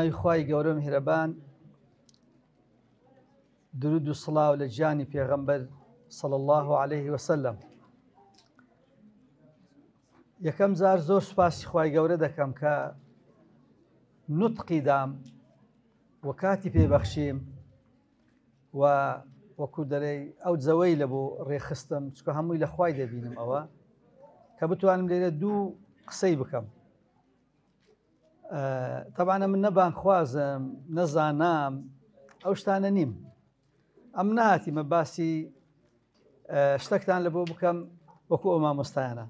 بەناوی خی گەورم هێرەبان درود و سڵاو لە جیانی پێغەمبەر صل الله عليه وسلم یەکەم زار زۆر سوپاسی خی گەورە دەکەم کە نوتقی دام وە کاتی پێبەخشیم و وەکو دەرەی ئەو جەوەی لە بۆ ڕێخستم چکە هەمووی لە خی دەبینم ئەوە کە بتوانم لێرە دوو قسەی بکەم تەبانە من نەبان خوازم نەزانام ئەو شتانە نیم ئەم نهاتیمە باسی شتەکتان لە بۆ بکەم وەکو ئەو مامۆستایانە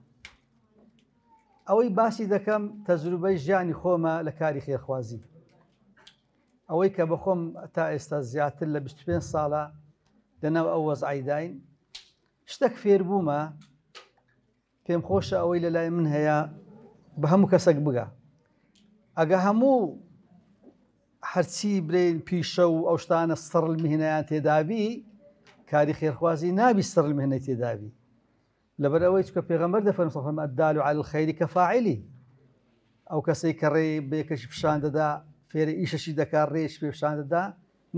ئەوەی باسی دەکەم تەجروبەی ژیانی خۆمە لە کاری خێرخوازی ئەوەی کە بەخۆم تا ئێستا زیاتر لە 25 ساڵە لەناو ئەو وەزعیدین شتێک فێر بوومە پێم خۆشە ئەوەی لەلای من هەیە بە هەموو کەسەک بگە ئەگە هەموو هەرچی برین پیشە و ئەو شتانە سڕل مهێنیان تێدابی کاری خێرخوازی نابی سڕل مهێنە تێدابی لەبەر ئەوەی چکە پێغەمبەر دەفەن سەفەمە دال و على خەیری کە فاعلی ئەو کەسەی کە ڕێ بێکەشی پیشان دەدا فێرە ئیشەشی دەکات ڕێش پێ پیشان دەدا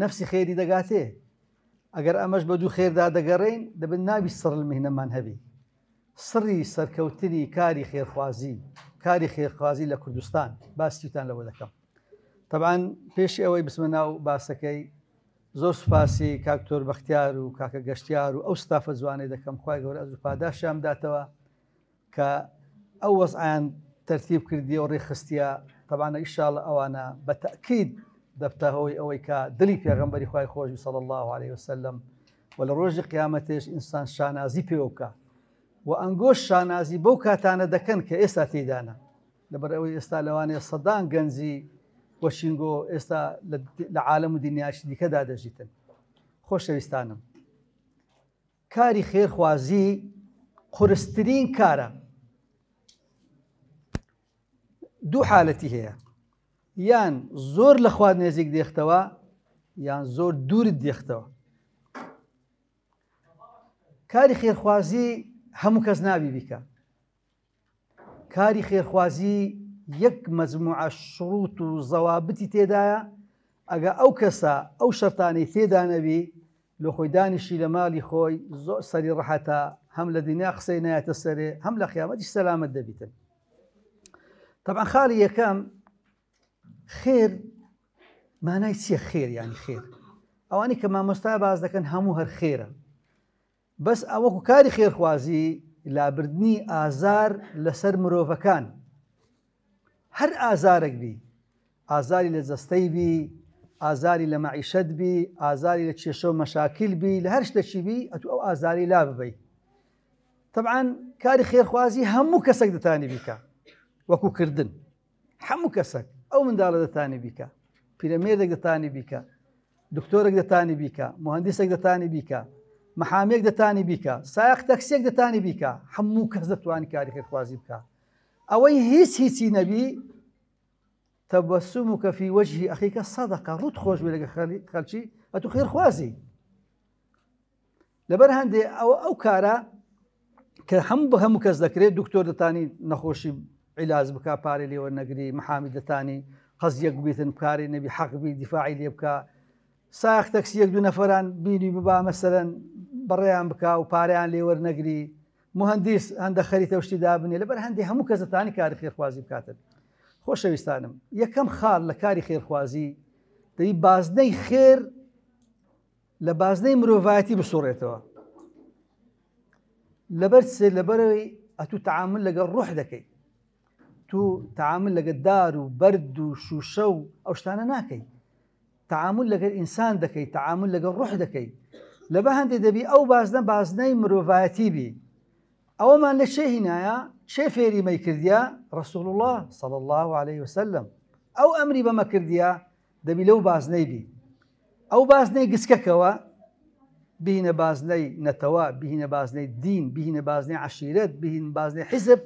نفسی خێری دەگاتێ ئەگەر ئەمەش بە دوو خێردا دەگەڕین دەبن نابی سڕل مهێنەمان هەبی سڕی سەرکەوتنی کاری خێرخوازی کاری خێرخوازی لە کوردستان باسیتان لەوە دەکەم طبعاان پێش ئەوەی بسمە ناو باسەکەی زۆر سوپاسی کاکتۆر بەختیار و کاکە گەشتیار و ئەو ستافە جوانەی دەکەم خخوای گەورە ئەز و پاداشیام داتەوە کە ئەو وەزعیان تەرتیب کردی و ڕێخستە تەبانە ئیشاڵ ئەوانە بە تەکید دەبتە هۆی ئەوەی کە دلی پێغمبەری خی خۆش سەڵ الله عليه وسلم و لە ڕۆژی قیامەتێش ئینسان شانازی پێوە بکات و ئەنگۆش شانازی بەو کاتانە دەکەن کە ئێستا تێدانە لەبەر ئەوەی ئێستا لەوانێ سەدان گەنجی وەشینگۆ ئێستا لە عالم و دنیاشی دیکەدا دەژیتن خۆشەویستانم کاری خێرخوازی قرسترین کارە دوو حالەتی هەیە یان زۆر لە خوارد نێزیک دێختەوە یان زۆر دوورت دێختەوە کاری خێرخوازی هەموو کەس ناوی بیکە کاری خێرخوازی یەک مەزموعە شروط و زەوابتی تێدایە ئەگە ئەو کەسە ئەو شەرتانی تێدانەبی لە خۆی دانیشی لە ماڵی خۆی زۆر سەری ڕەحەتە هەم لە دنیا قسەی نایەتە سەرێ هەم لە خیامەتی سەلامت دەبیتن طبعا خاڵی یەکەم خێر مانای چیە خێر یانی خێر ئەوانی کە مامۆستا باز دەکەن هەموو هەر خێرە بەس ئەوەکو کاری خێرخوازی لابردنی ئازار لەسەر مرۆڤەکان هەر ئازارێک بی ئازاری لە جەستەی بی ئازاری لە مەعیشت بی ئازاری لە کێشە و مەشاکیل بی لە هەر شتەچی بی ئەتو ئەو ئازاری لا ببی طبعاان کاری خێرخوازی هەموو کەسێک دەتانی بیکە وەکو کردن هەموو کەسێک ئەو منداڵە دەتانی بیکە پیرەمێردێک دەتانی بیکە دکتۆرێک دەتانی بیکە مهندسێک دەتانی بیکە محاميك دتاني بيكا سايق تاكسيك دتاني بيكا حمو کەس دەتوانانی کاری خوازي بكا ئەوەی هيس هیچی نبي تبسمك في وجه اخيك ئەخیکە سەدەقا خوج خۆش بێ لەگە خەلکی ئە تو خێرخوازی لەبەر او ئەوە ئەو کارە کە هەم بە هەموو کەس دەکرێت دکتۆر دەتانی نەخۆشی عیلاز بک پارێ لێوە نەگری مححامی دەتانی قەز یەک بێتن بکاری نەبی حەقبی دو نفران بيني ببا مثلا بەڕێیان بک و پاریان لێوە نەگری مهندیس هەندە خەریتە شتی دابنێ لەبەر هەندی هەموو کەزتانی کاری خێرخوازی بکاتن خۆشەویستانم یەکەم خار لە کاری خێرخوازی دەی بازنەی خێر لە بازنەی مرۆڤایەتی بسوڕێتەوە لەبەر سێ لەبەرەوەی ئەتو تعامل لەگە ڕوح دەکەیت تو تعامل لەگە دار و بەرد و شوشە و ئەو شتانە ناکەیت تعامل لەگەر ئینسان دەکەیت تعامل لەگە ڕوح دەکەیت لە بە هەندێک دەبی ئەو بازنە بازنەی مرۆڤایەتی بی ئەوەمان لە شێ هینایە چێ فێریمەی کردیا ڕسول الله صل الله عليه وسلم ئەو ئەمری بەمە کردیا دەبی لەو بازنەی بی ئەو بازنەی گسکەکەەوە بینە بازنەی نەتەوە بینە بازنەی دین بینە بازنەی عشیرەت بین بازنەی حیزب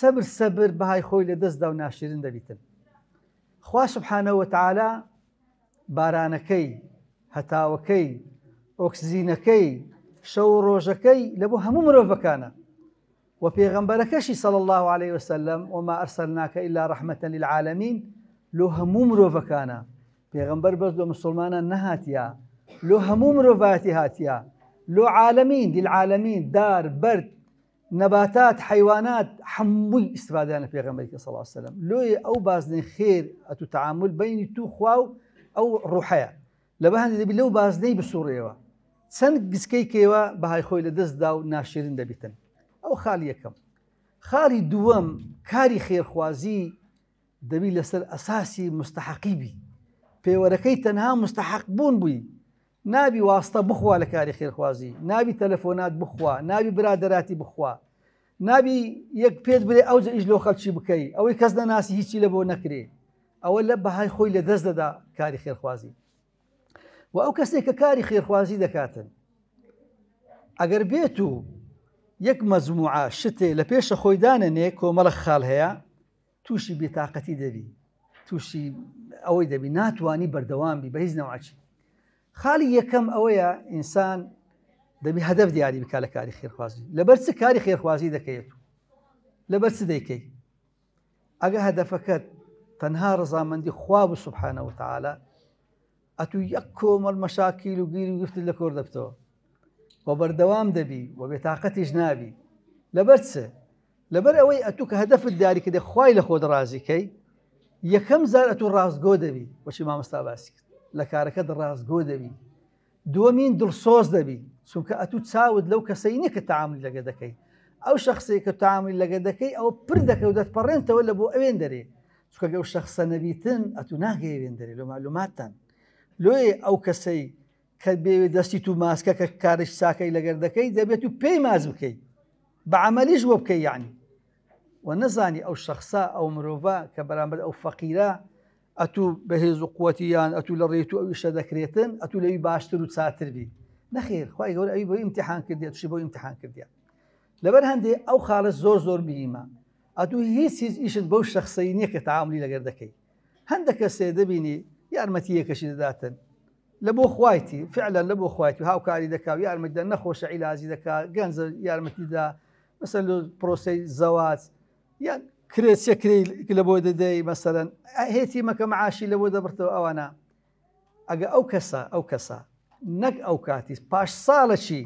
سەبر سەبر بەهای خۆی لە دەستدا و ناشرن دەبیتن خوا سبحانەوە تعالا بارانەکەی هەتاوەکەی ئۆکسزیینەکەی شوروجكي ڕۆژەکەی لە بۆ وفي غنبركشي صلى الله عليه وسلم وما أرسلناك ئەرسەلناکە ئللا ڕحمەتەن للعاالمین لۆ في مرۆڤەکانە پێغمبەر مسلمانا بە مسلمانە نەهاتیا لۆ هەموو مرۆڤاتی هاتيا لو عالمين للعالمين دار حموي استفادنا في غنبرك صلى الله عليه وسلم لو أو بازن خير أتو تعامل بين تو خواو أو روحيا لبهن اللي بلو بازني بسوريا چەند گسکەی کێوە بەهای خۆی لە دەستدا و ناشرین دەبیتن ئەو خالی یەکەم خالی دووەم کاری خێرخوازی دەبی لەسەر ئەساسی مستحقی بی پێوەرەکەی تەنها مستحق بوون بووی نابی واستە بخوا لە کاری خێرخوازی نابی تەلەفۆنات بخوا نابی برادراتی بخوا نابی یەک پێت برێ ئەو ئیش لۆ خەلچی بکەی ئەوەی کەس دەناسی هیچی لە بۆ نەکرێ ئەوە لە بەهای خۆی لە دەست دەدا کاری خێرخوازی و ئەو کەسێک کە کاری خێرخوازی دەکاتن ئەگەر بێت و یەک مەزموعە شتێ لە پێشە خۆیدانەنێ کۆمەڵە خاڵ هەیە تووشی بێتاقەتی دەبی تووشی ئەوەی دەبی ناتوانانی بەردەوامبی بە هیچ نەوەچی خاڵی یەکەم ئەوەیە ئینسان دەبی هەدەف دیاری بک لە کاری خێرخوازی لەبەر چ کاری خێرخوازی دەکەیت لەبەر چ دەیکەی ئەگە هەدەفەکەت تەنها ڕزامەندی خواب و سبحانە وتعاالە ئەتو یەک کۆمەل مەشاکیل و گیر و گفت لە کۆر دەبتەوە وە بەردەوام دەبی وە بێتاقەتیش نابی لەبەر چ لەبەر ئەوەی ئەتو کە هەدەفت داری کە دەخوای لە خۆ دەڕازیکەی یەکەم زار ئەتو ڕازگۆ دەبی وەچی مامەستا باسی لە کارەکە دەڕازگۆ دەبی دووەمین دڵسۆز دەبی چونکە ئەتو چاود لەو کەسەی نیکە تعامی لەگە دەکەی ئەو شخصی کە تعامی لەگە دەکەی ئەو پر دەکەوت دەتپەڕێنتەوە لە بۆ ئەوێن دەرێ چکە گەو شخصە نەبیتن ئەتو ناگەیەوێن دەرێ لە معلوماتتان لۆی ئەو کەسەی کە بێوێ دەستی تو ماسکەکە کارش ساکەی لەگەر دەکەی دەبێت و پێی ماز بکەیت بە عملیش وە بکەی یعنی و نەزانی ئەو شخصا ئەو مرۆڤ کە بەرامبەر ئەو فەقیرە ئەتوو بەهێز و قوتیان ئەتوو لە ڕێت و ئەویشە دەکرێتن ئەتوو لەوی باشتر و چاتربی نەخیر خی گەور ئەوی بۆ امتحان کردێت توی بۆ امتحان کردیان لەبەر هەندێ ئەو خاڵە زۆر زۆر بیمە ئەتوو هیچ چیز ئیشت بەو شخصی نییە کە تعاملی لەگەر دەکەی هەندە کەسێ دەبینی یارمەتی یەکەشی دەداتن لە بۆ خوایتی فعلا لە بۆ خوایتی هاوکاری دەکا یارمەتدا نەخۆشە عیلازی دەکا گەنج یارمەتیدا مەسەر لە پرۆسی زەوات یان کرێت سێکری لە بۆ دەدەی مەسەرەن هێتی مەکە معاشی لە بۆ دەبرتەوە ئەوانە ئەگە ئەو کەسە ئەو کەسە نەک ئەو کاتی پاش ساڵەشی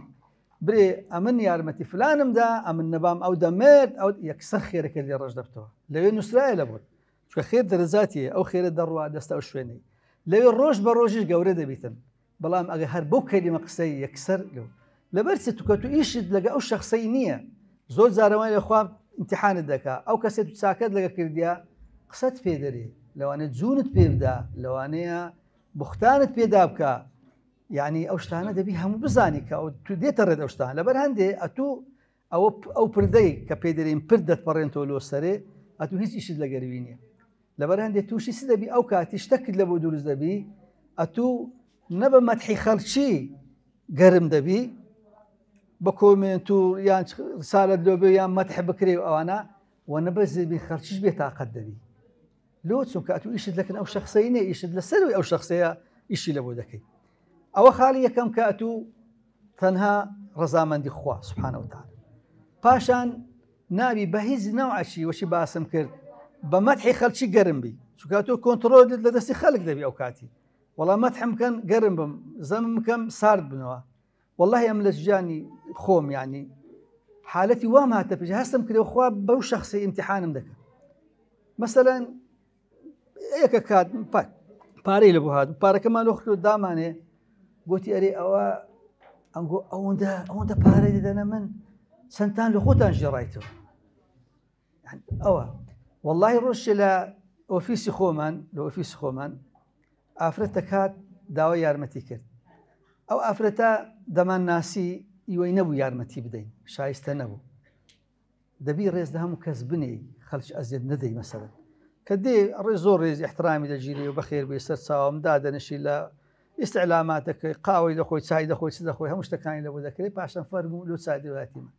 برێ ئەمن یارمەتی فلانمدا ئەمن نەبام ئەو دەمێت ئەو یەکسەر خێرەکە لێ ڕژ دەبتەوە لەوێ نووسراە لەبوون چکە خێر دەرەزاتیە ئەو خێرە دەڕوا دەستە ئەو شوێنەی لەوێ ڕۆژ بە ڕۆژش گەورە دەبیتن بەڵام ئەگە هەر بۆ کەریمە قسەی یەکسەر لەو لەبەرچی توکە تو ئیشت لەگە ئەو شخصی نییە زۆر زارەوەی لە خواب امتحانت دەکا ئەو کەسێت تو چاکەت لەگە کردیا قسەت پێدەری لەوانە جوونت پێبدا لەوانەیە بختانت پێدا بکە یعنی ئەو شتانە دەبی هەموو بزانی کە ئەو تو دێتە ڕێت ئەو شتان لەبەر هەندێ ئەتوو ئەو ئەو پردەی کە پێدەرین پر دەتپەڕێن تۆ لۆسەرێ ئەتو هیچ ئیشت لەگەروی نیە لەبەر هەندێک تووشی س دەبی ئەو کاتی شتەکت لە بۆ دروست دەبی ئەتوو نەبە مەتحی خەلچی گەرم دەبی بە کۆمنتور یان سالت لۆبێ یان مەتح بکرێ و ئەوانە و نەبە زیبی خەرچش بێت تااقەت دەبی لۆ چونکە ئەتو ئیشت لەکن ئەو شخصی نێ ئیشت لەسەر ئەو شخصەیە ئیشی لە بۆ دەکەیت ئەوە خالی یەکەم کە ئەتوو تەنها ڕزامەندی خوا سوبحانەوەتان پاشان ناوی بە هیچ ناوعشی وەشی باسم کرد بمدحي خلشي قرن بي شو كاتو كنترول لدستي خلق دبي او كاتي والله ما تحم كان قرن بم زمن كم سارد بنوا والله يا جاني خوم يعني حالتي وما تبجي هسم كده اخوا بو شخصي امتحان مدك مثلا ايك كاد باك باري لبو هاد بارك ما لوخ قداماني قلتي اري او انغو اوندا اوندا باري دي انا من سنتان لخوت انجرايتو يعني اوه واللهی ڕۆژێ لە ئۆفیسی خۆمان لە ئۆفیس خۆمان ئافرەت دەکات داوای یارمەتی کرد ئەو ئافرەتە دەمان ناسی ئیوەی نەبوو یارمەتی بدەین شایستە نەبوو دەبی ڕێز هەموو کەس بنێ خەلش ئەزیێت نەدەی مەسەرن کە دێ ڕێز زۆر ڕێز احترامی دەگیری و بەخێر بێ سەر چاوم دادەنشی لە ئیسعلاماتەکەی قاوەی لە خۆی چای دەخۆی چ دەخۆی هەموو شتەکانی لەبوو دەکرێت پاشان فەرمو لۆ چادەواتیمە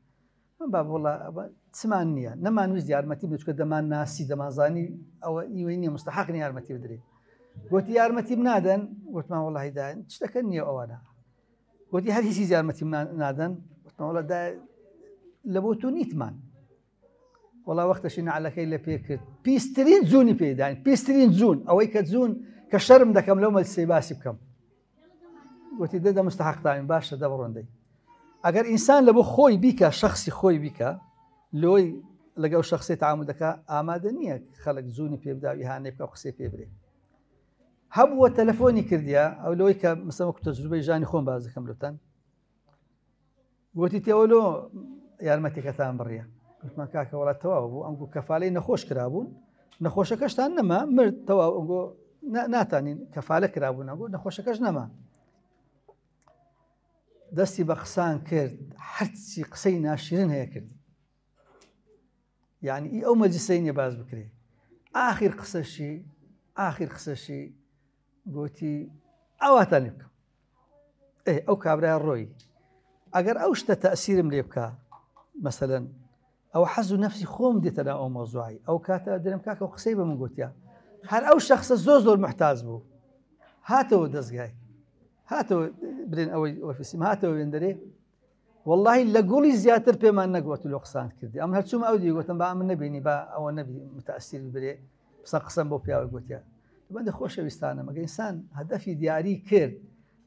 من با بڵە چمان نییە نەمانویست یارمەتی بچکە دەمان ناسی دەمازانی ئەوە ئیوەی نیە مستحقن یارمەتی بدرێت گوتی یارمەتی نادەن وتمان وڵاهیدان شتەکە نییە ئەوانە گوتی هەر هیچی یارمەتی نادەن وتمەوەڵە لە بۆ تو نیتمان وڵا وەختەشی نعلەکەی لە پێ کرد پیسترین زوونی پێدان پیسترین زوون ئەوەی کە زوون کە شەرم دەکەم لەو مەلسی باسی بکەم گوتی دەدە مستحقتان باشە دەبڕۆندەی ئەگەر ئینسان لە بۆ خۆی بیکە شخصی خۆی بیکە لۆی لەگەڵ شخصی تعامودەکە ئامادە نییە خەڵک زوونی پێبداوی هاانێ بکە قسێ پێبرێ هەبووە تەلەفۆنی کردیا ئەو لەوەی کە مسەمە تەجروبەی ژانی خۆم بازەکەم لەتەن وتی تێوەلۆ یارمەتێکەتان بڕیە گوتمان کاکە وڵات تەواو بوو ئەنگو کەفاالەی نەخۆش کرابوون نەخۆشەکەشتان نەما مرد تەواو ئەنگۆ ناتانین کەفاالە کرابوون ئەگو نەخۆشەکەش نەما دستی بە قسان کرد حرسی قصی ناشیرن هەیە کرد یعنی ئەو مەجلسەی نیە باز بکرێ آخر قصشی آخر قصشی گویی ئەواتان بکم بکەم او کابرای روی اگر اوش تا تەسیرم لێ که مثلا او حزو و نفسی خۆم دێتەدا ئەو مۆزوایی او کاتا درم کاکە و قسەی بە من گوتیا هەر ئەو شخصە زۆ زۆر محتاز بو هاتو دەستگای هاتەوە برێن ئەوەی ئۆفیسیم هاتەوە وێندەرێ واللهی لە گوڵی زیاتر پێمان نەگووەت لە قسان کردی ئەم هەرچوم ئەو دیگوتم بە من نبینی بە ئەوە نبی متاسیر برێ قسە قسم بۆ پیاوە گوتیە بەندە خۆشەویستانە مەگە ئینسان هەدەفی دیاری کرد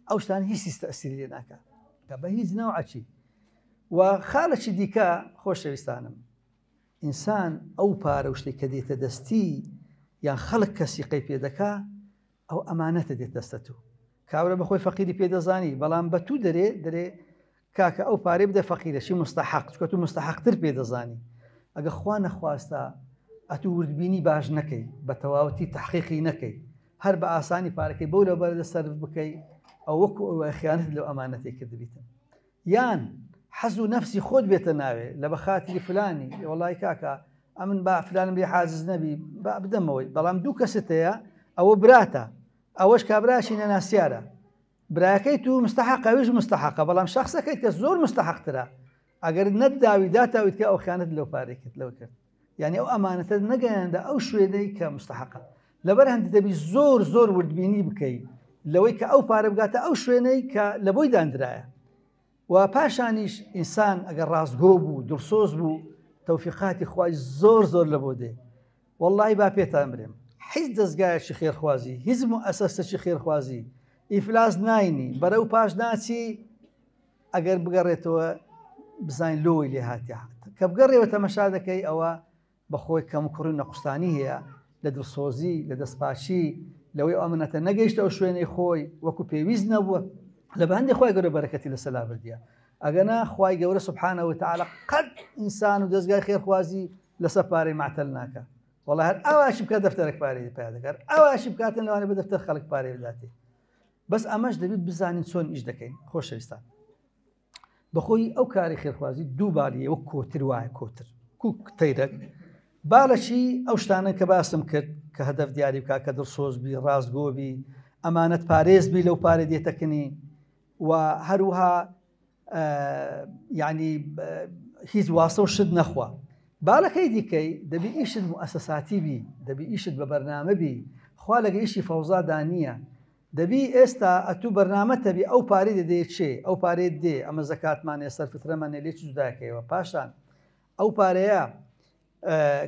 ئەو شتان هیچ سیستەسیری لێ ناکە کە بە هیچ ناوعچی و خاڵەی دیکە خۆشەویستانم ئینسان ئەو پارە شتێک کە دێتە دەستی یان خەڵک کەسی قەی پێ دەکا ئەو ئەمانەتە دێت دەستە تو کابرا بەخۆی فەقیری پێدەزانی بەڵام بە تو دەرێ دەرێ کاکە ئەو پارێ بدە فەقیرەشی مستحق چکە تو مستحقتر پێدەزانی ئەگە خوا نەخواستە ئەتو وردبینی باش نەکەی بە تەواوەتی تحقیقی نەکەی هەر بە ئاسانی پارەکەی بەو لە بەردە سەر بکەی ئەو وەکو ئەو خیانت لەو ئەمانەتی کردبیتن یان حەز و نفسی خۆت بێتە ناوێ لە بە خاتری فلانی وڵی کاکە ئەمن با فلانم بێ حازز نەبی بدەمەوەی بەڵام دوو کەست هەیە ئەوە براتە ئەوەش کابراشی نەناسیارە براکەی تو مستحق ئەوش مستحقە بەڵام شخصەکەیت کە زۆر مستحقترە ئەگەر نەت داویداتەویت کە ئەو خیانت لەو پارێکت لەو کرد یعنی ئەو ئەمانەتە نەگەیاندا ئەو شوێنەی کە مستحقە لەبەر هەندی دەبی زۆر زۆر وردبینی بکەیت لەوەی کە ئەو پارە بگاتە ئەو شوێنەی کە لە بۆی دانرایە و پاشانیش ئینسان ئەگەر ڕازگۆ بوو دڵسۆز بوو تەوفیقاتی خوای زۆر زۆر لە بۆ دێ واللهی با پێتان برێم حیز دەستگایەکی خێرخوازی هیزم و ئەسەستەکی خێرخوازی ئیفلاس ناینی بەرەو پاش ناچی ئەگەر بگەڕێتەوە بزانین لۆی لێ هاتی هات کە بگەڕێەوە تەمەشا دەکەی ئەوە بەخۆی کەم کوڕی نەقستانی هەیە لە دڵسۆزی لە دەستپاشی لەوەی ئەمنەتە نەگەیشتە ئەو شوێنەی خۆی وەکو پێویست نەبووە لە بەندی خۆی گەورە بەرەکەتی لە سەلا بردیە ئەگەنا خی گەورە سبحانەوە تعاالە قەت ئینسان و دەستگای خێرخوازی لەسەر پارەی معتەل ناکە وڵە هەر ئەواشی بکە دەفتەرێک پارێ پیا دەکار ئەواشی بکاتن لەوانێ بە دەفتەر خەڵک پارێ بداتێ بەس ئەمەش دەبێت بزانین چۆن ئیش دەکەین خۆشەویستان بەخۆی ئەو کاری خێرخوازی دووباریەوە کۆتر وایە کۆتر کوک تەیرەک باەشی ئەو شتانە کە باسم کرد کە هەدەف دیاری بک کە دڵ سۆزبی ڕازگۆبی ئەمانەت پارێزبی لەو پارێ دێتەکنی و هەروها ینی هیچ واسە و شت نەخوا باڵەکەی دیکەی دەبی ئیشت موسەساتی بی دەبی ئیشت بە بەرنامە بی خوا لەگە ئیشی فەوزادا نییە دەبی ئێستا ئەتوو بەرنامە تەبی ئەو پارەی دەدێت چێ ئەو پارێت دێ ئەمە زەکاتمانێ سەرفترەمانێ لێ جوداکەیەوە پاشان ئەو پارەیە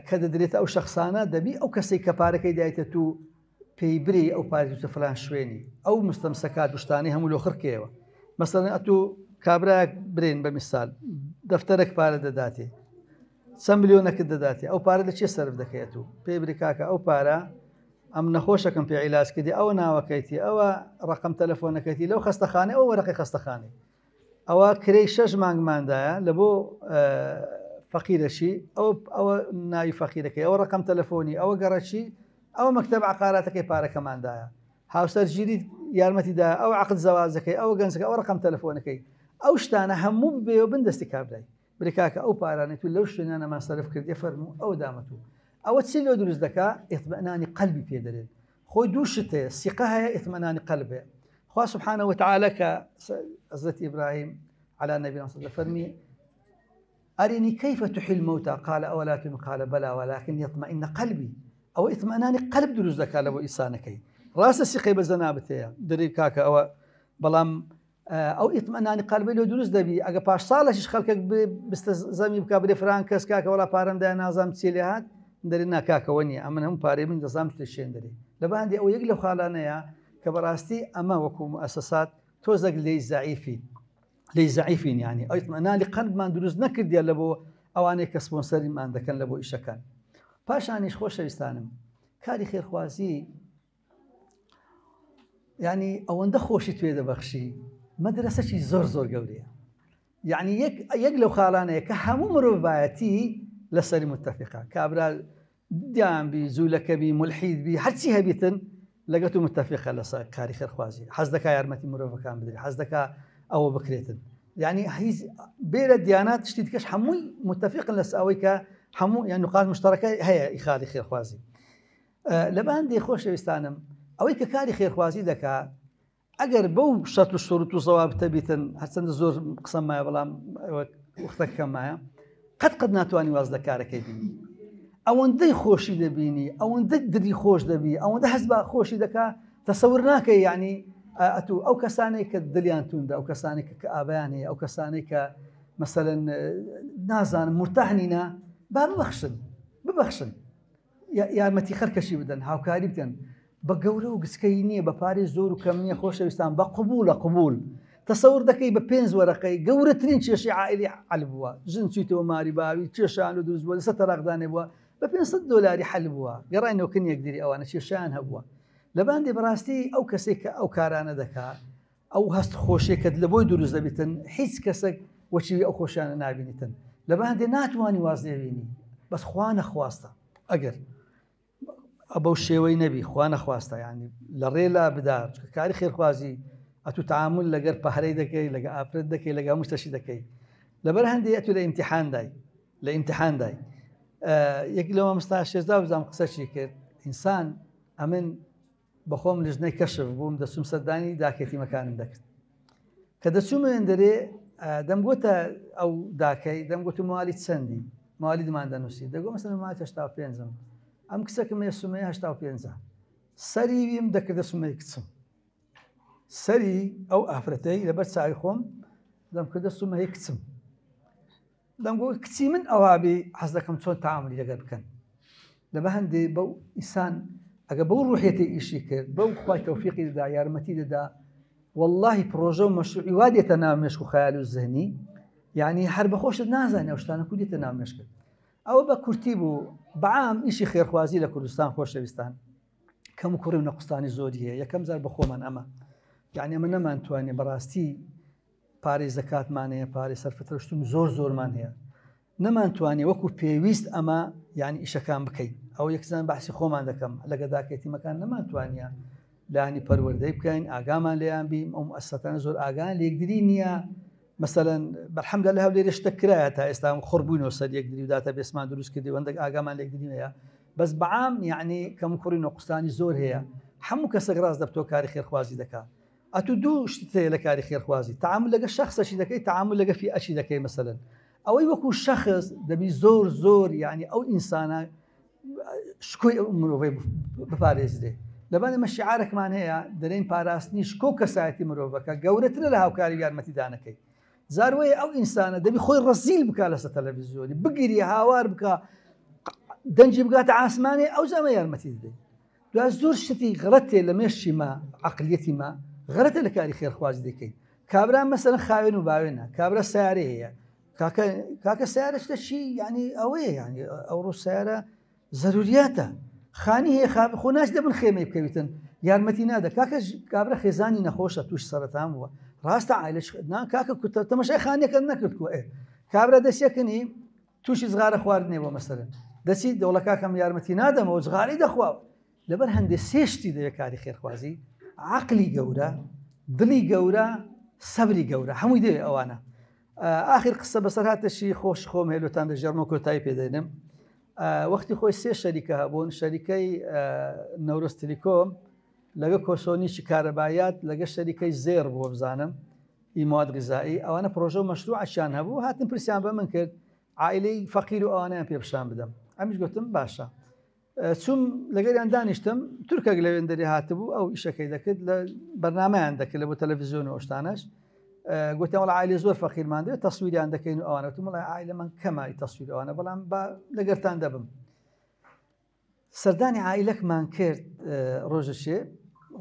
کە دەدرێت ئەو شخصانە دەبی ئەو کەسێک کە پارەکەی دایتە تو پێیبری ئەو پارێتە فلان شوێنی ئەو مستەمسەکات دوشتانی هەموو لۆ خڕکەوە مەسەن ئەتوو کابراایك برێن بە میسال دەفتەرێک پارە دەداتێ چەند میلیۆنەکە دەداتی ئەو پارە لە چێ سرف دەکەێت و پێی بریکاکە ئەو پارە ئەم نەخۆشەکەم پێ عیلاس کردی ئەوە ناوەکەیتی ئەوە ڕقم تەلەفۆنەکەتی لەو خستەخانە ئەو وەرەقی خستەخانی ئەوە کری شەش مانگماندایە لە بۆ فەقیرەشی ئەو ئەوە ناوی فەقیرەکەی ئەوە ڕقم تەلەفۆنی ئەوە گەڕەشی ئەو مەکتب عقاراتەکەی پارەکەماندایە هاوسەر ژیری یارمەتیدا ئەو عقل زەوازەکەی ئەو گەنجەکە ئەو ڕقم تەلەفۆنەکەی ئەو شتانە هەموو بێ و بندستی کابرای بریکاکە او پارانێت و لەو انا ما صرف كرد ئەو او دامتو او تسيلو دروز دكا اطمئنان قلبي في دليل خو دوشته هەیە سیقە هەیە ئتمەنانی قەلبێ خوا سبحانە وتعاالەکە ئەزت ئیبراهیم على النبي صلى الله عليه وسلم أرني كيف تحيي الموتى قال أولا تم قال بلى ولكن يطمئن قلبي أو اطمئنان قلب دروز دەکا لەوە ئیسانەکەی راس السقي بزنابتي دري كاكا أو بلام ئەو ئیتمەانی قەلبی لە دروست دەبی ئەگە پاش ساڵەشش خەکە بستە زەمی بک برێ فران کەس کاکەوەڵا پارەمدا نازام چێلی هاات دەری ناکاکەوە نیە ئەمە هەم پارێ من دەزام شتێ شێندەری لە باندی ئەو یەک لە خالانەیە کە بەڕاستی ئەمە وەکوم ئەسەسات تۆزەک لی زعیفین لی زعیفین ینی ئەو ئیتمەنالی قەندمان دروست نەکردە لە بۆ ئەوانەیە کە سپۆنسەریمان دەکەن لە بۆ ئیشەکان پاشانیش خۆشەویستانم کاری خێرخوازی ینی ئەوەندە خۆشی توێ دەبەخشی مدرسه شي زور زور قوليه يعني يك يك لو خالانا يك همو مروفايتي لسري متفقه كابرا ديان بي زولك بي ملحد بي حد سي هبيتن لقيتو متفقه لساري كاري خير خوازي حزدك يا رمتي مروف كان بدري حزدك او بكريتن يعني هيز بين الديانات شتيت كاش حموي متفق لسا اويك يعني نقاط مشتركه هي يخالي خير خوازي أه لبان دي خوش استانم اويك كاري خير خوازي دكا ئەگەر بەو شەوت و زەواب تەبیتن هەرچەندە زۆر قسەم مایە بەڵام وەختەکەم مایە قەت قەت ناتوانانی واز لە کارەکەی بینی ئەوەندەی خۆشی دەبینی ئەوەندە دری خۆش دەبی ئەوەندە هەست بە خۆشی دەکا تەسەور ناکەی یعنی ئەتو ئەو کەسانێک کە دلیان توندا ئەو کەسانێک کە ئابیانێ ئەو کەسانێک کە مثلەن نازانم مرتاحنینە با ببخشن ببخشن یارمەتی خەرکەشی بدەن هاوکاری بکەن بە گەورە و گسکەی نییە بە پارێ زۆر و کەم نیە خۆشەویستان بە قبول لە قبول تەسەور دەکەی بە پێنج وەرەقەی گەورەترین چێشی عائلی حل بووە ژن چیتەوە ماری باوی چێشان و دروست بووە لەسە تەراقدانێ بووە بە 500 دلاری حل بووە گەڕینەوەکن یەکدری ئەوانە چێشیان هەبووە لە باندێ بەڕاستی ئەو کەسێک کە ئەو کارانە دەکات ئەو هەست خۆشێکت لە بۆی دروست دەبیتن هیچ کەسێک وەچوی ئەو خۆشیانە نابینیتن لە باندێ ناتوانانی وازێبینی بەس ئەگەر. بەو شێوەی نەبی خوا نەخواستە ینی لە ڕێلا بدار کاری خێرخوازی ئەتو تعامل لەگەر پەهرەی دەکەی لەگە ئافرەت دەکەی لەگە مشتەشی دەکەی لەبەر هەندی ئەتو لە ئیمتحان دای لە ئیمتحان دای یەک لەوە مستا شێزدا بزانام قسەچی کرد ئینسان ئەمن بەخۆم لژنەی کەشف بووم دەچوم سەردانی داکێتی مەکانم دەکرد کە دەچوومێن دەرێ دەمگوتە ئەو داکەی دەمگوتو مالی چەندی مالی دمان دەنووسی دەگۆ مەسەر ما هشتا پێنجم ئەم کسەکە مێ سومەیە هشتا پێ سەری ویم دەکردە سومەی کچم سەری ئەو ئافرەتەی لەبەر چای خۆم دەم کردە سومەیە کچم دەم گۆ کچی من ئەوابی حەز دەکەم چۆن تاعاملی لەگە بکەن لەبە هەندێ بەو ئیسان ئەگە بەو ڕوحێتی ئیشی کرد بەو خخوای تەوفیقی دەدا یارمەتی دەدا واللهی پرۆژە و مەشروعی وا دێتە نامێشک و خیال و زەنی یعنی هەر بەخۆشت نازانێ شتانە کو دێتە نامێشکرد ئەوە بە کورتی بوو بەعام ئیشی خێرخوازی لە کوردستان خۆشەویستان کەم و کوڕی و نەقستانی زۆری هەیە یەکەم زار بەخۆمان ئەمە یعنی ئەمە نەمانتوانێ بەڕاستی پارێ زەکاتمان هەیە پارێ سەرفترشتم زۆر زۆرمان هەیە نەمانتوانێ وەکو پێویست ئەمە یعنی ئیشەکان بکەین ئەو یەکسان باسی خۆمان دەکەم لەگەداکەتی مەکان نەمانتوانە لانی پەروەەردەی بکەین ئاگامان لەیان بیم ئەم ئەستانە زۆر ئاگان لێکدری نییە مثلەن بەرحەمدا لە هەولێ شتەکرایە تا ئێستا خڕبووینەوە سەر یەک دریوداتە بێسمان دروست کردی وەندێک ئاگامان لێکدنەیە بەس بەعام یعنی کەم کوڕی نەقستانی زۆر هەیە هەموو کەسەک ڕاست دەبتۆ کاری خێرخوازی دەکات ئەتو دوو شتەیە لە کاری خێرخوازی تعام لەگە شخصەشی دەکەی تعام لەگە فی ئەشی دەکەی مثلەن ئەوەی وەکو شخص دەبی زۆر زۆر یعنی ئەو ئینسانە شکۆی مرۆڤی بپارێزێ لەبانە مە شعارێکمان هەیە دەرەین پاراستنی شکۆ کەسایەتی مرۆڤەکە گەورەترە لە هاوکاری یارمەتیدانەکەی زارۆی ئەو ئینسانە دەبی خۆی ڕزیل بکە لەسەر تەلەڤزیۆنی بگیری هاوار بکە دەنج بگاتە ئاسمانی ئەو زەمە یارمەتی دەدەین دو زۆر شتی غڵەتێ لە مێشی ما عقلەتی ما غەرەتە لە کاری خێرخواز دەکەین کابرا مەسەن خاوێن و باوێنە کابرا سیارێ هەیە کاکە سیارەشتە چی ینی ئەوەیە ینی ئەوڕۆ سیارە زەروریاتە خانی هەیە خاب خۆ ناش دەبن خێمەی بکەویتن یارمەتی نادە کاکە کابرا خێزانی نەخۆشە توش سەرەتان بووە ڕاستە عیلشنان کاکە کوتە تەمەشای خانێکە نەکرد کوێ کابرا دەسیەکنی تووشی زغارە خواردنێ بۆ مەسەرن دەسی دەوڵە کاکەم یارمەتی نادەمەوە زغاری دەخواوە لەبەر هەندێک سێشتی دەیە کاری خێرخوازی عقلی گەورە دڵی گەورە سەبری گەورە هەمووی دێ ئەوانە آخر قسە بەسەر هاتەشی خۆش خۆم هێلوتان لە ژەرمە کۆتایی پێدەێنم وەختی خۆی سێ شەریکە هەبوون شەریکەی نەورستلیکۆم لەگە کۆسۆنیی کارەبایات لەگە شەریکەی زێر بۆ بزانم ئیماد گزایی ئەوانە پرۆژە و مەشروعشان هەبوو هاتن پرسیان بە من کرد عیلەی فەقیر و ئەوانیان پێپشان بدەم ئەمیش گوتم باشە چوم لەگەریان دانیشتم تورکەک لەوێندەری هاتبوو ئەو ئیشەکەی دەکرد لە بەرنمایان دەکرد لە بۆ تەلەڤزیۆن و شتانش گوتیان عیلی زۆر فەقیرمان دێت تەسووریان دەکەین و ئەوانە ومەڵی عیلە من کەمای تەسوویر ئەوانە بەڵام لەگەرتان دەبم سەردانی عیلەکمان کرد ڕۆژەشێ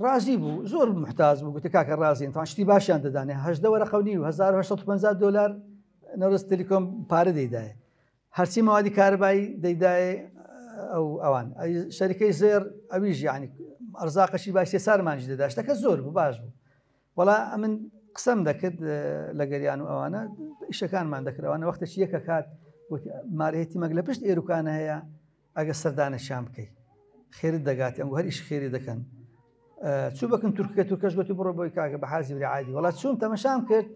ڕازی بوو زۆر محتاز بوو گوتی کاکە ڕازین تا شتی باشیان دەدانێ هەشدە وەرە خەونی و 1950 دلار نەڕست تلیکۆم پارە دەیدایە هەرچی ماوادی کاربایی دەیدایە ئەو ئەوان شەریکەی زێر ئەویش یعنی ئەرزاقەشی باسی سارمانجی دەداشتەکە زۆر بوو باش بوو وڵا من قسەم دەکرد لە گەریان و ئەوانە ئیشەکانمان دەکرەوەوانە وەختەش یەکە کات مارهێتی مەگ لە پشت ئێروکانە هەیە ئەگە سەردانە شام بکەیت خێرت دەگات ئەم هەر ئیش خێری دەکەن چوو بکەم تورککە تورکەش گوتی بڕۆ بۆی کاگە بە حازیری عادی وڵات چوم تەمەشام کرد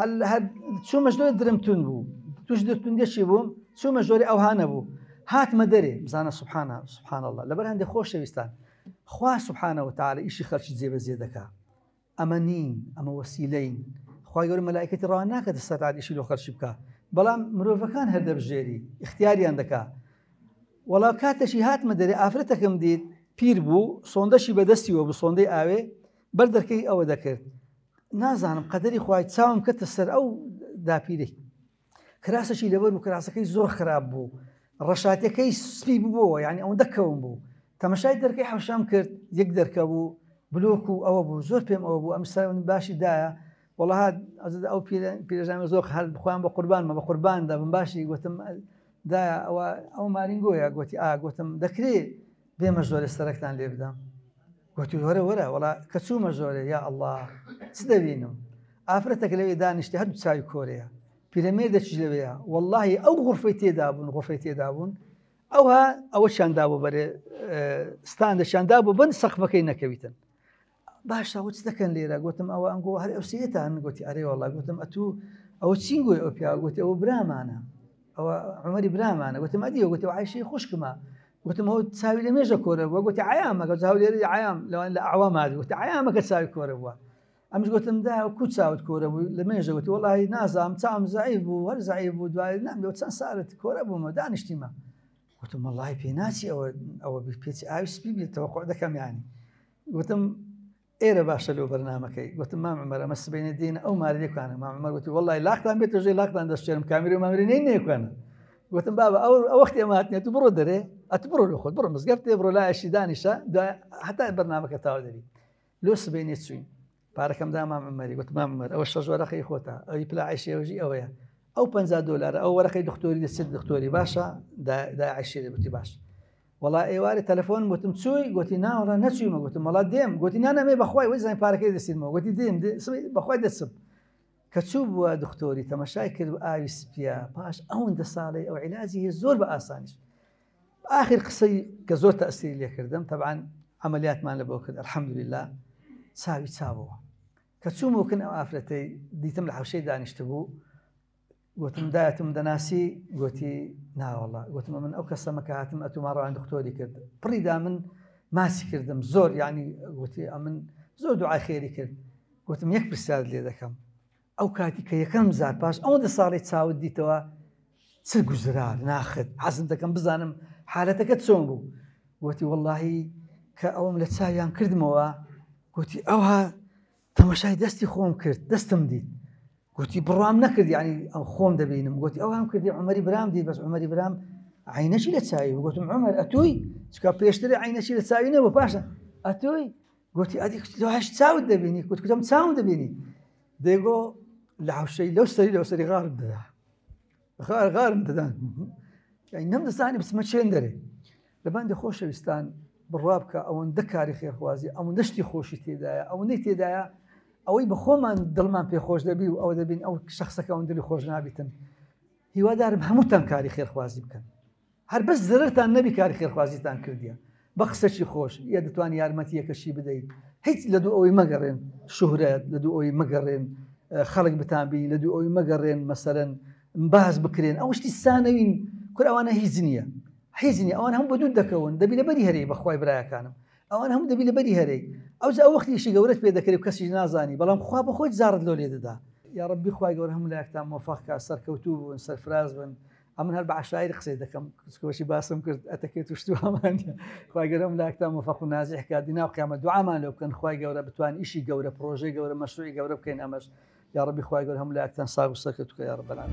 هەل هەر چوومە زۆر درمتون بوو توش دەتونندێکی بووم چوومە زۆری ئەوهانە بوو هاتمە دەرێ بزانە سوبحانە سوبحان الله لەبەر هەندێک خۆشەویستان خوا سوبحانەوە تاالە ئیشی خەرچی جێبەجێ دەکا ئەمە نین ئەمە وەسیلەین خی گەور مەلایکەتی ڕوان ناکەتە سەرعاد ئیشی لۆ خەرشی بکە بەڵام مرۆڤەکان هەردەبژێری اختیاریان دەکا وڵا کاتەشی هاتمە دەرێ ئافرەتەکەم دیت پیر بوو سۆندەشی بەدەستیەوە بە سۆندەی ئاوێ بەردەکەی ئەوە دەکرد نازانم قەدەری خخوای چاوم کەتە سەر ئەو داپیرێک کراسەشی لەبەر و کراسەکەی زۆر خراپ بوو ڕەشاتەکەی سپی بووەوە یعنی ئەو دەکەون بوو تەمەشای دەرکەی حەشام کرد یەک دەرکە بوو بلۆک و ئەوە بوو زۆر پێم ئەوە بوو ئەم سەر باشی دایە وڵها ئەو پیرژان زۆر هەر بخوایان بە قوربانمە بە قورباندا بم باشی گوتم دایە ئەوە ئەو مارینگۆیە گوتی ئاگوتم دەکرێت بێمە زۆرە سەرەکتان لێ بدەم گوتی وەرە وەرە وڵا کە چوومە زۆرە یا الله چ دەبینم ئافرەتەك لەوێ دانیشتی هەردوو چاوی کۆرەیە پیرەمێ دەچی لەوەیە واللهی ئەو غرفەی تێدابوون غرفەی تێدابوون ئەوها ئەوە شاندا بۆ بەرێ ستان دەشاندا بۆ بند سەخفەکەی نەکەویتن باشە وچ دەکەن لێرە گوتم ئەوە ئەنگۆ هەر ئەوسێتان گوتی ئەرێ وڵا گوتم ئەتوو ئەو چینگۆی ئەو پیا گوتی ئەوە برامانە ئەوە عمەری برامانە گوتم ئەدیە گوتی عیشی خوشکمە وتم هو تساوي لم يجا كورب وقلت قلت هاو لي عيام لو ان الاعوام هذه قلت عيام عيامك تساوي كورب امش قلت لهم ده كنت ساوت كورب لميجا قلت والله نازم تام زعيب وهل زعيب ودواي نعم لو تسان صارت كورب وما دان اجتماع قلت لهم في بيناتي او او بيتي آه، ايس بي توقع ده كم يعني قلت لهم ايرا باشا لو برنامجي قلت ما عمر امس بين الدين او ما ليك انا ما عمر قلت والله لا اقدر بيت رجلي لا اقدر دشتر كاميري ما مرينين انا قلت بابا او وقت ما هاتني تبرو اتبرو لو خود برو مزگفت برو لا اشی دانشا دا حتى برنامج تاو دبی لوس بین تسوین پارکم دا امام عمری گوت مام مر او شجر اخي خوتا او بلا عشی او جی اویا او 50 دولار او ورقي دكتوري للسد دكتوري باشا دا دا عشيره بتي باش والله ايواري تلفون قلت تسوي قلت نا ولا نسوي ما قلت والله ديم قلت انا ما بخواي وزن باركي دي سينما قلت ديم دي بخواي دي سب كتسوب ودكتوري تمشاي كد ايس بيا باش او اند صالي او علاجي زور باسانش آخر قسەی کە زۆر تەسیری لێکردم تەبعاان ئەمەلیاتمان لە بۆ کرد ئەحەمدلله چاوی چاوەوە کە چوومکن ئەو ئافرەتەی دیتم لە حوشەی دانیشت بوو گوتم دایتم دەناسی گوتی ناوەڵە گوتمە من ئەو کەسە مەکە هاتم ئەتوماڕوان دکتۆری کرد پڕیدا من ماسی کردم زۆر ینی گوتی ئە من زۆر دوعای خێری کرد گوتم یەک پرسیاد لێ دەکەم ئەو کاتی کە یەکەم زار پاش ئەو دە ساڵی چاوت دیتەوە چ گوزرار ناخت حەزم دەکەم بزانم حالەتەکە چۆن بوو وتی واللهی کە ئەوم لە چاویان کردمەوە گوتی ئەوها تەمەشای دەستی خۆم کرد دەستم دیت گوتی بڕام نەکردی ینی ئەو خۆم دەبینم گوتی ئەو هەم کردی عمەری برام دی بەس عمەری برام عینەشی لە چاوی گوتم عمەر ئەتوی چکە پێشتری عینەشی لە چاوی نەوە پاشە ئەتوی گوتی ئەدی هەش چاوت دەبینی کوتکتم چاوم دەبینی دەیگۆ لە حوشەی لەو سەری لەو سەری غارم دەدا غار غارم دەدان نەمدەزانانی بچمە چێن دەرێ لە بەندی خۆشەویستان بڕوا بکە ئەوەن دەکاری خێرخوازی ئەو دەشتی خۆشی تێدایە ئەو نەی تێدایە ئەوەی بە خۆمان دڵمان پێ خۆش دەبی و ئەو دەبین ئەو شخصەکەون دلی خۆش نابیتن هیوادارم هەمووتان کاری خێرخوازی بکەن هەر بەس زرتان نەبی کاری خێرخوازیتان کردیە بە قسەشی خۆش یە دەتوان یارمەتی یەکەشی بدەیت هیچ لە دوو ئەوی مەگەڕێن شوهرێت لە دوو ئەوی مەگەڕێن خەڵک بتانبی لە دوو ئەوی مەگەڕێن مەسەرەن باز بکرێن ئەو شتی سانەوین کورد ئەوانە هیچ نییە حیزنی ئەوان هەم بە دوور دەکەون دەبی لە بەری هەرەی بەخوای برایەکانم ئەوان هەم دەبی لە بەری هەرەی ئەو ئەو وەختیشی گەورەت پێ دەکەی کەسی نازانی بەڵام خوا بە خۆی زارت لۆ لێ دەدا یارببی خخوای گەور هەم لایەکتان مۆفاقکە سەرکەوتوو بوون سەرفراز بن ئەمن هەر بە عشایر قسەی دەکەم کۆشی باسم کرد ئەتەکەی توشتو هەمانخوای گەرم لایەکتان مۆفاق و نازیحکە دینا قیامە دوعامان لێ بکەن خخوای گەورە بتوان ئیشی گەورە پرۆژەی گەورە مەشروعی گەورە بکەین ئەمەش یارببی خخوای گەور هەم لایەکتان ساگ و سەکەوتکە یاڕبلان.